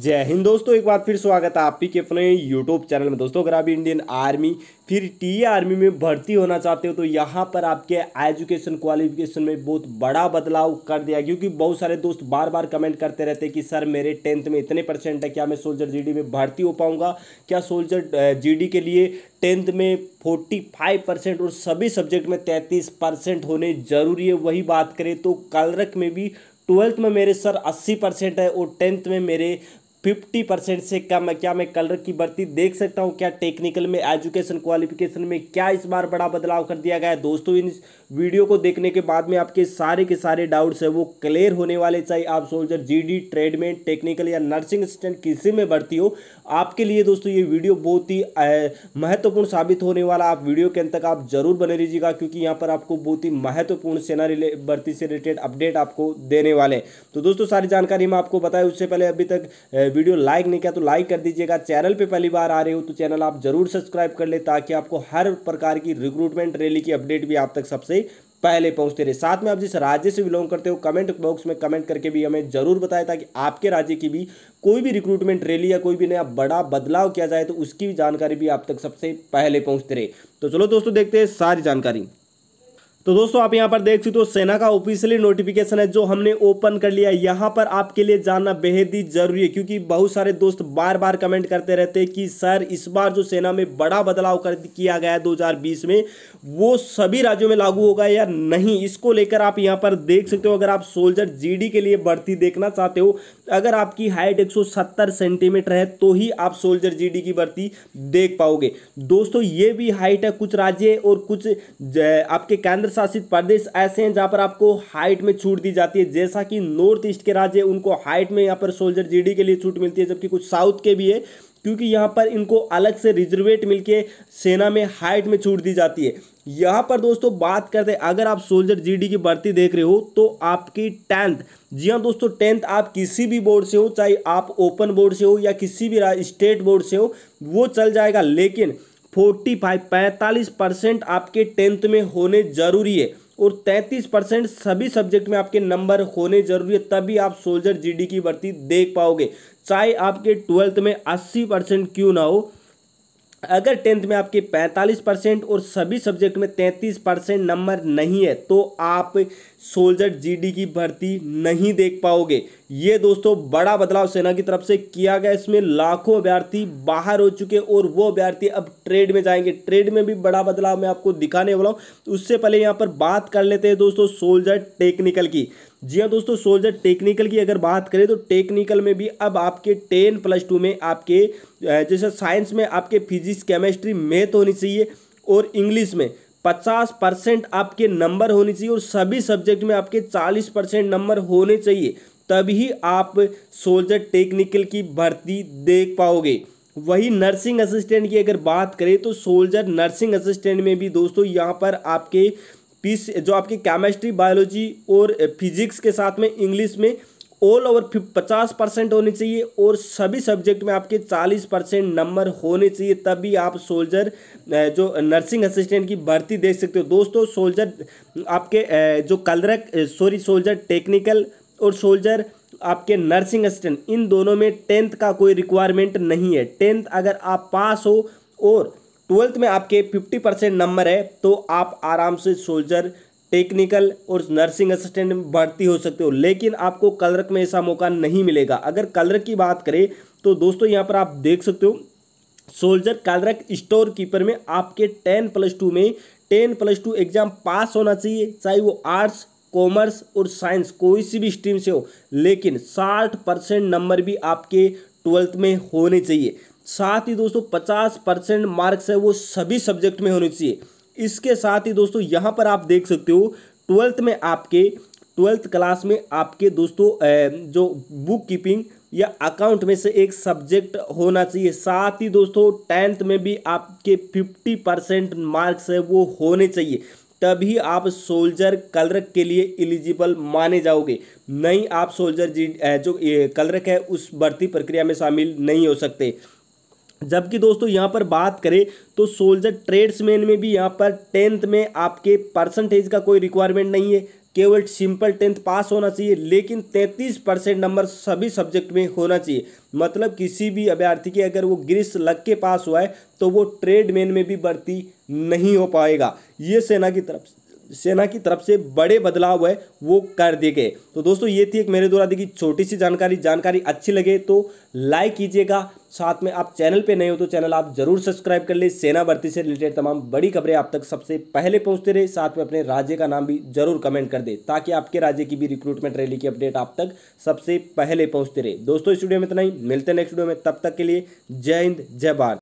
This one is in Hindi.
जय हिंद दोस्तों एक बार फिर स्वागत है आप के अपने यूट्यूब चैनल में दोस्तों अगर आप इंडियन आर्मी फिर टी आर्मी में भर्ती होना चाहते हो तो यहाँ पर आपके एजुकेशन क्वालिफिकेशन में बहुत बड़ा बदलाव कर दिया क्योंकि बहुत सारे दोस्त बार बार कमेंट करते रहते हैं कि सर मेरे टेंथ में इतने परसेंट है क्या मैं सोल्जर जी में भर्ती हो पाऊँगा क्या सोल्जर जी के लिए टेंथ में फोर्टी फाइव परसेंट और सभी सब्जेक्ट में तैंतीस परसेंट होने जरूरी है वही बात करें तो कलरक में भी ट्वेल्थ में मेरे सर अस्सी परसेंट है और टेंथ में मेरे फिफ्टी परसेंट से कम है क्या मैं कलर की बढ़ती देख सकता हूँ क्या टेक्निकल में एजुकेशन क्वालिफिकेशन में क्या इस बार बड़ा बदलाव कर दिया गया है दोस्तों इन वीडियो को देखने के बाद में आपके सारे के सारे डाउट्स है वो क्लियर होने वाले चाहे आप सोल्जर जीडी डी ट्रेडमेंट टेक्निकल या नर्सिंग असिस्टेंट किसी में बढ़ती हो आपके लिए दोस्तों ये वीडियो बहुत ही महत्वपूर्ण साबित होने वाला आप वीडियो के अंत तक आप जरूर बने रहिएगा क्योंकि यहाँ पर आपको बहुत ही महत्वपूर्ण सेना भर्ती से रिलेटेड अपडेट आपको देने वाले हैं तो दोस्तों सारी जानकारी हम आपको बताएं उससे पहले अभी तक वीडियो लाइक नहीं किया तो लाइक कर दीजिएगा चैनल पे पहली बार आ रहे हो तो चैनल आप जरूर सब्सक्राइब कर ले ताकि आपको हर प्रकार की रिक्रूटमेंट रैली की अपडेट भी आप तक सबसे पहले पहुंचते रहे साथ में आप जिस राज्य से बिलोंग करते हो कमेंट बॉक्स में कमेंट करके भी हमें जरूर बताएं ताकि आपके राज्य की भी कोई भी रिक्रूटमेंट रैली या कोई भी नया बड़ा बदलाव किया जाए तो उसकी भी जानकारी भी आप तक सबसे पहले पहुंचते रहे तो चलो दोस्तों देखते हैं सारी जानकारी तो दोस्तों आप यहां पर देख सकते हो सेना का ऑफिशियली नोटिफिकेशन है जो हमने ओपन कर लिया यहां पर आपके लिए जानना बेहद ही जरूरी है क्योंकि बहुत सारे दोस्त बार बार कमेंट करते रहते हैं कि सर इस बार जो सेना में बड़ा बदलाव कर किया गया है 2020 में वो सभी राज्यों में लागू होगा या नहीं इसको लेकर आप यहाँ पर देख सकते हो अगर आप सोल्जर जी के लिए भर्ती देखना चाहते हो अगर आपकी हाइट एक सेंटीमीटर है तो ही आप सोल्जर जी की भर्ती देख पाओगे दोस्तों ये भी हाइट है कुछ राज्य और कुछ आपके केंद्र शासित प्रदेश ऐसे हैं जहाँ पर आपको हाइट में छूट दी जाती है जैसा कि नॉर्थ ईस्ट के राज्य उनको हाइट में यहाँ पर सोल्जर जीडी के लिए छूट मिलती है जबकि कुछ साउथ के भी है क्योंकि यहाँ पर इनको अलग से रिजर्वेट मिलके सेना में हाइट में छूट दी जाती है यहाँ पर दोस्तों बात करते हैं अगर आप सोल्जर जीडी की भर्ती देख रहे हो तो आपकी टेंथ जी हाँ दोस्तों टेंथ आप किसी भी बोर्ड से हो चाहे आप ओपन बोर्ड से हो या किसी भी स्टेट बोर्ड से हो वो चल जाएगा लेकिन फोर्टी फाइव पैंतालीस परसेंट आपके टेंथ में होने जरूरी है और तैंतीस परसेंट सभी सब्जेक्ट में आपके नंबर होने जरूरी है तभी आप सोल्जर जीडी की भर्ती देख पाओगे चाहे आपके ट्वेल्थ में अस्सी परसेंट क्यों ना हो अगर टेंथ में आपके 45 परसेंट और सभी सब्जेक्ट में 33 परसेंट नंबर नहीं है तो आप सोल्जर जीडी की भर्ती नहीं देख पाओगे ये दोस्तों बड़ा बदलाव सेना की तरफ से किया गया इसमें लाखों अभ्यर्थी बाहर हो चुके और वो अभ्यर्थी अब ट्रेड में जाएंगे ट्रेड में भी बड़ा बदलाव मैं आपको दिखाने वाला हूँ उससे पहले यहाँ पर बात कर लेते हैं दोस्तों सोल्जर टेक्निकल की जी हाँ दोस्तों सोल्जर टेक्निकल की अगर बात करें तो टेक्निकल में भी अब आपके टेन प्लस टू में आपके जैसे साइंस में आपके फिजिक्स केमिस्ट्री मैथ होनी चाहिए और इंग्लिश में पचास परसेंट आपके नंबर होने चाहिए और सभी सब्जेक्ट में आपके चालीस परसेंट नंबर होने चाहिए तभी आप सोल्जर टेक्निकल की भर्ती देख पाओगे वही नर्सिंग असिस्टेंट की अगर बात करें तो सोल्जर नर्सिंग असिस्टेंट में भी दोस्तों यहाँ पर आपके पीस जो आपकी केमिस्ट्री बायोलॉजी और फिजिक्स के साथ में इंग्लिश में ऑल ओवर पचास परसेंट होने चाहिए और सभी सब्जेक्ट में आपके चालीस परसेंट नंबर होने चाहिए तभी आप सोल्जर जो नर्सिंग असिस्टेंट की भर्ती देख सकते हो दोस्तों सोल्जर आपके जो कलरक सॉरी सोल्जर टेक्निकल और सोल्जर आपके नर्सिंग असिस्टेंट इन दोनों में टेंथ का कोई रिक्वायरमेंट नहीं है टेंथ अगर आप पास हो और ट्वेल्थ में आपके 50 परसेंट नंबर है तो आप आराम से सोल्जर टेक्निकल और नर्सिंग असिस्टेंट में भर्ती हो सकते हो लेकिन आपको कलरक में ऐसा मौका नहीं मिलेगा अगर कलरक की बात करें तो दोस्तों यहाँ पर आप देख सकते हो सोल्जर कलरक स्टोर कीपर में आपके टेन प्लस टू में ten plus two exam pass होना चाहिए चाहे वो आर्ट्स कॉमर्स और साइंस कोई सी भी स्ट्रीम से हो लेकिन साठ परसेंट नंबर भी आपके ट्वेल्थ में होने चाहिए साथ ही दोस्तों पचास परसेंट मार्क्स है वो सभी सब्जेक्ट में होने चाहिए इसके साथ ही दोस्तों यहाँ पर आप देख सकते हो ट्वेल्थ में आपके ट्वेल्थ क्लास में आपके दोस्तों जो बुक कीपिंग या अकाउंट में से एक सब्जेक्ट होना चाहिए साथ ही दोस्तों टेंथ में भी आपके फिफ्टी परसेंट मार्क्स है वो होने चाहिए तभी आप सोल्जर कलरक के लिए एलिजिबल माने जाओगे नहीं आप सोल्जर जी जो कलरक है उस भर्ती प्रक्रिया में शामिल नहीं हो सकते जबकि दोस्तों यहाँ पर बात करें तो सोल्जर ट्रेड्समैन में भी यहाँ पर टेंथ में आपके परसेंटेज का कोई रिक्वायरमेंट नहीं है केवल सिंपल टेंथ पास होना चाहिए लेकिन 33 परसेंट नंबर सभी सब्जेक्ट में होना चाहिए मतलब किसी भी अभ्यर्थी के अगर वो ग्रीस लग के पास हुआ है तो वो ट्रेडमैन में भी भर्ती नहीं हो पाएगा ये सेना की तरफ से सेना की तरफ से बड़े बदलाव है वो कर दिए गए तो दोस्तों ये थी एक मेरे द्वारा देखी छोटी सी जानकारी जानकारी अच्छी लगे तो लाइक कीजिएगा साथ में आप चैनल पे नए हो तो चैनल आप जरूर सब्सक्राइब कर ले सेना भर्ती से रिलेटेड तमाम बड़ी खबरें आप तक सबसे पहले पहुंचते रहे साथ में अपने राज्य का नाम भी जरूर कमेंट कर दे ताकि आपके राज्य की भी रिक्रूटमेंट रैली की अपडेट आप तक सबसे पहले पहुंचते रहे दोस्तों इस वीडियो में इतना ही मिलते हैं नेक्स्ट वीडियो में तब तक के लिए जय हिंद जय भारत